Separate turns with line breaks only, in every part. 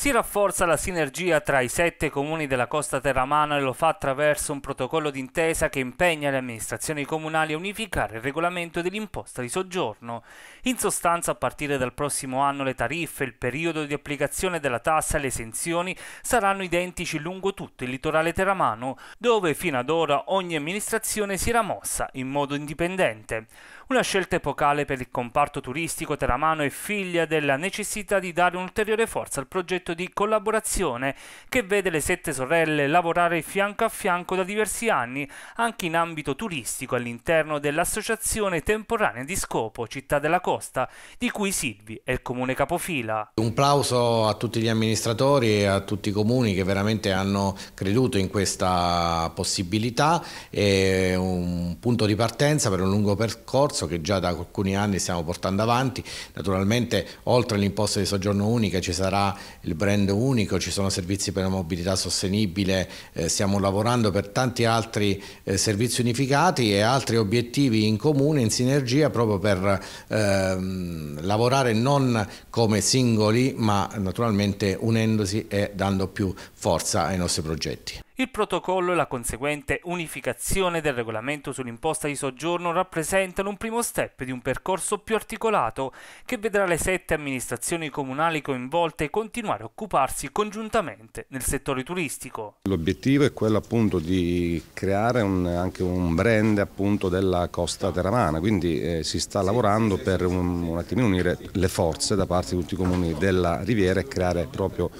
Si rafforza la sinergia tra i sette comuni della costa terramana e lo fa attraverso un protocollo d'intesa che impegna le amministrazioni comunali a unificare il regolamento dell'imposta di soggiorno. In sostanza, a partire dal prossimo anno le tariffe, il periodo di applicazione della tassa e le esenzioni saranno identici lungo tutto il litorale terramano, dove fino ad ora ogni amministrazione si era mossa in modo indipendente. Una scelta epocale per il comparto turistico terramano è figlia della necessità di dare un'ulteriore forza al progetto progetto di collaborazione che vede le sette sorelle lavorare fianco a fianco da diversi anni anche in ambito turistico all'interno dell'Associazione Temporanea di Scopo Città della Costa, di cui Silvi è il comune capofila.
Un plauso a tutti gli amministratori e a tutti i comuni che veramente hanno creduto in questa possibilità è un punto di partenza per un lungo percorso che già da alcuni anni stiamo portando avanti. Naturalmente oltre all'imposta di soggiorno unica ci sarà il brand unico, ci sono servizi per la mobilità sostenibile, eh, stiamo lavorando per tanti altri eh, servizi unificati e altri obiettivi in comune, in sinergia, proprio per ehm, lavorare non come singoli ma naturalmente unendosi e dando più forza ai nostri progetti.
Il protocollo e la conseguente unificazione del regolamento sull'imposta di soggiorno rappresentano un primo step di un percorso più articolato che vedrà le sette amministrazioni comunali coinvolte continuare a occuparsi congiuntamente nel settore turistico.
L'obiettivo è quello appunto di creare un, anche un brand appunto della costa teramana, quindi eh, si sta lavorando per un, un attimino unire le forze da parte di tutti i comuni della riviera e creare proprio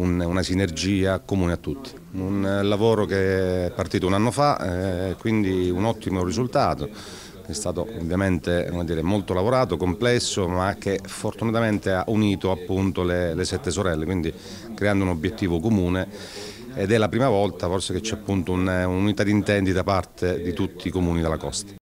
un, una sinergia comune a tutti. Un lavoro che è partito un anno fa, eh, quindi un ottimo risultato. È stato ovviamente dire, molto lavorato, complesso, ma che fortunatamente ha unito appunto le, le sette sorelle, quindi creando un obiettivo comune ed è la prima volta forse che c'è appunto un'unità di intenti da parte di tutti i comuni della costa.